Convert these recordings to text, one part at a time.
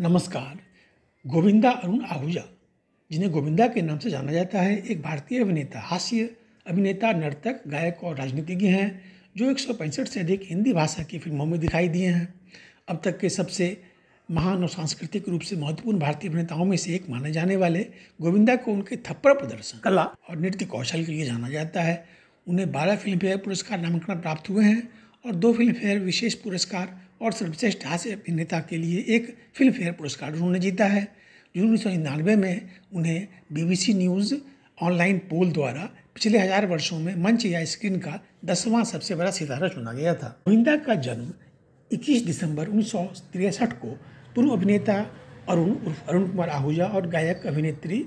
नमस्कार गोविंदा अरुण आहूजा जिन्हें गोविंदा के नाम से जाना जाता है एक भारतीय अभिनेता हास्य अभिनेता नर्तक गायक और राजनीतिज्ञ हैं जो एक से अधिक हिंदी भाषा की फिल्मों में दिखाई दिए हैं अब तक के सबसे महान और सांस्कृतिक रूप से महत्वपूर्ण भारतीय अभिनेताओं में से एक माने जाने वाले गोविंदा को उनके थप्पड़ प्रदर्शन कला और नृत्य कौशल के लिए जाना जाता है उन्हें बारह फिल्मफेयर पुरस्कार नामांकन प्राप्त हुए हैं और दो फिल्मफेयर विशेष पुरस्कार और सर्वश्रेष्ठ हास्य अभिनेता के लिए एक फिल्मफेयर पुरस्कार उन्होंने जीता है जो उन्नीस सौ निन्यानवे में उन्हें बीबीसी न्यूज़ ऑनलाइन पोल द्वारा पिछले हजार वर्षों में मंच या स्क्रीन का दसवां सबसे बड़ा सितारा चुना गया था गोविंदा का जन्म 21 दिसंबर उन्नीस को पूर्व अभिनेता अरुण उर्फ अरुण कुमार आहूजा और गायक अभिनेत्री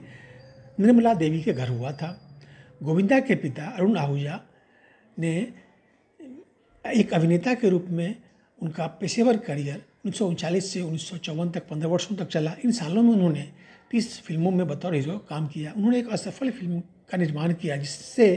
निर्मला देवी के घर हुआ था गोविंदा के पिता अरुण आहूजा ने एक अभिनेता के रूप में उनका पेशेवर करियर उन्नीस से उन्नीस तक पंद्रह वर्षों तक चला इन सालों में उन्होंने तीस फिल्मों में बतौर हीरो काम किया उन्होंने एक असफल फिल्म का निर्माण किया जिससे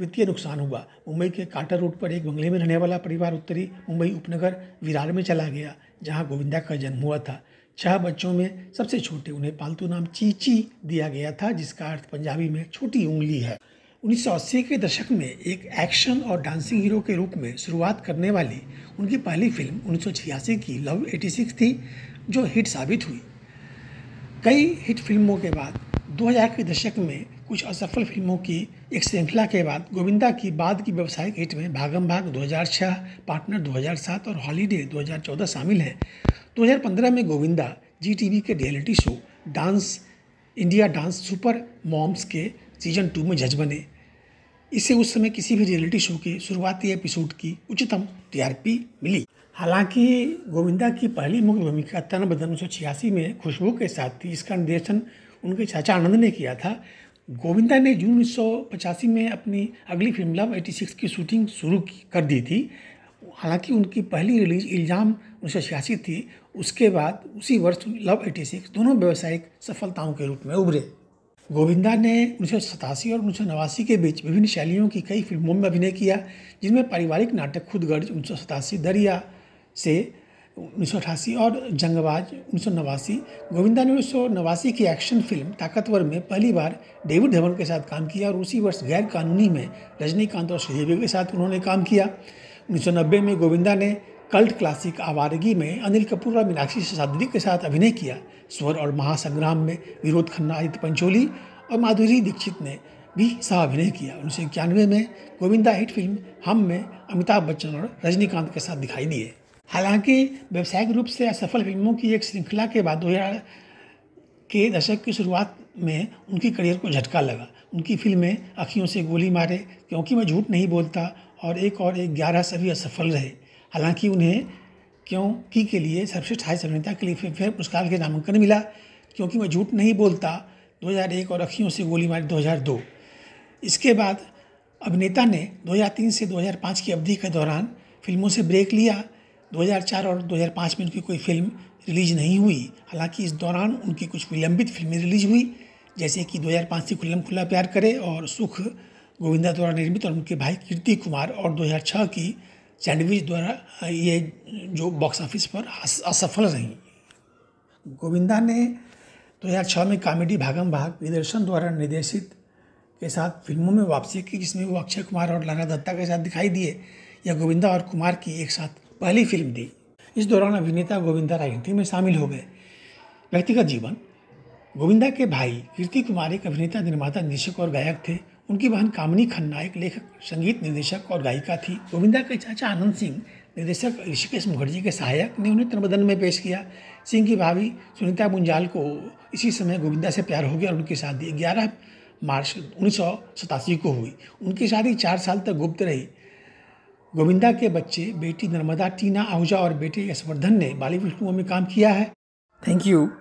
वित्तीय नुकसान हुआ मुंबई के कांटा रोड पर एक बंगले में रहने वाला परिवार उत्तरी मुंबई उपनगर विरार में चला गया जहाँ गोविंदा का जन्म हुआ था छह बच्चों में सबसे छोटे उन्हें पालतू नाम चीची दिया गया था जिसका अर्थ पंजाबी में छोटी उंगली है 1980 के दशक में एक एक्शन और डांसिंग हीरो के रूप में शुरुआत करने वाली उनकी पहली फिल्म उन्नीस की लव 86 थी जो हिट साबित हुई कई हिट फिल्मों के बाद 2000 के दशक में कुछ असफल फिल्मों की एक श्रृंखला के बाद गोविंदा की बाद की व्यावसायिक हिट में भागम भाग 2006, पार्टनर 2007 और हॉलीडे 2014 शामिल हैं 2015 में गोविंदा जी के reality show dance India dance super moms के सीजन टू में जज बने इसे उस समय किसी भी रियलिटी शो के शुरुआती एपिसोड की उच्चतम टीआरपी मिली हालांकि गोविंदा की पहली मुख्य भूमिका तन बदन उन्नीस सौ छियासी में खुशबू के साथ थी इसका निर्देशन उनके चाचा आनंद ने किया था गोविंदा ने जून उन्नीस सौ पचासी में अपनी अगली फिल्म लव एटी सिक्स की शूटिंग शुरू कर दी थी हालांकि उनकी पहली रिलीज इल्ज़ाम उन्नीस सौ छियासी थी उसके बाद उसी वर्ष लव एटी सिक्स दोनों व्यावसायिक सफलताओं के रूप में उभरे गोविंदा ने उन्नीस और उन्नीस के बीच विभिन्न शैलियों की कई फिल्मों में अभिनय किया जिनमें पारिवारिक नाटक खुदगर्ज उन्नीस दरिया से उन्नीस और जंगबाज उन्नीस गोविंदा ने उन्नीस की एक्शन फिल्म ताकतवर में पहली बार डेविड धवन के साथ काम किया और उसी वर्ष गैर कानूनी में रजनीकांत और श्रीदेवी के साथ उन्होंने काम किया नब्बे में गोविंदा ने कल्ट क्लासिक आवारगी में अनिल कपूर और मीनाक्षी ससादरी के साथ अभिनय किया स्वर और महासंग्राम में विरोध खन्ना आदित्य पंचोली और माधुरी दीक्षित ने भी सह अभिनय किया उन्नीस सौ इक्यानवे में गोविंदा हिट फिल्म हम में अमिताभ बच्चन और रजनीकांत के साथ दिखाई दिए हालांकि व्यावसायिक रूप से असफल फिल्मों की एक श्रृंखला के बाद दो के दशक की शुरुआत में उनकी करियर को झटका लगा उनकी फिल्में अखियों से गोली मारे क्योंकि मैं झूठ नहीं बोलता और एक और एक ग्यारह सभी असफल रहे हालांकि उन्हें क्योंकि के लिए सर्वश्रेष्ठ हास्य अभिनेता के लिए फिर फिर पुरस्कार के नामांकन मिला क्योंकि मैं झूठ नहीं बोलता 2001 और अखियों से गोली मारी 2002 इसके बाद अभिनेता ने 2003 से 2005 की अवधि के दौरान फिल्मों से ब्रेक लिया 2004 और 2005 में उनकी कोई फिल्म रिलीज नहीं हुई हालांकि इस दौरान उनकी कुछ विलंबित फिल्में रिलीज हुई जैसे कि 2005 से खुल्लम खुला प्यार करे और सुख गोविंदा द्वारा निर्मित और उनके भाई कीर्ति कुमार और 2006 की सैंडविच द्वारा ये जो बॉक्स ऑफिस पर असफल रही गोविंदा ने दो हज़ार में कॉमेडी भागम भाग निदर्शन द्वारा निर्देशित के साथ फिल्मों में वापसी की जिसमें वो अक्षय कुमार और लारा दत्ता के साथ दिखाई दिए या गोविंदा और कुमार की एक साथ पहली फिल्म दी इस दौरान अभिनेता गोविंदा राजनीति में शामिल हो गए व्यक्तिगत जीवन गोविंदा के भाई कीर्ति कुमार एक अभिनेता निर्माता निदेशक और गायक थे उनकी बहन कामनी खन्ना एक लेखक संगीत निर्देशक और गायिका थी गोविंदा के चाचा आनंद सिंह निर्देशक ऋषिकेश मुखर्जी के सहायक ने उन्हें तनबदन में पेश किया सिंह की भाभी सुनीता बुंजाल को इसी समय गोविंदा से प्यार हो गया और उनकी शादी ग्यारह मार्च उन्नीस को हुई उनकी शादी चार साल तक गुप्त रही गोविंदा के बच्चे बेटी नर्मदा टीना आहूजा और बेटे यशवर्धन ने बाली फिल्मों में काम किया है थैंक यू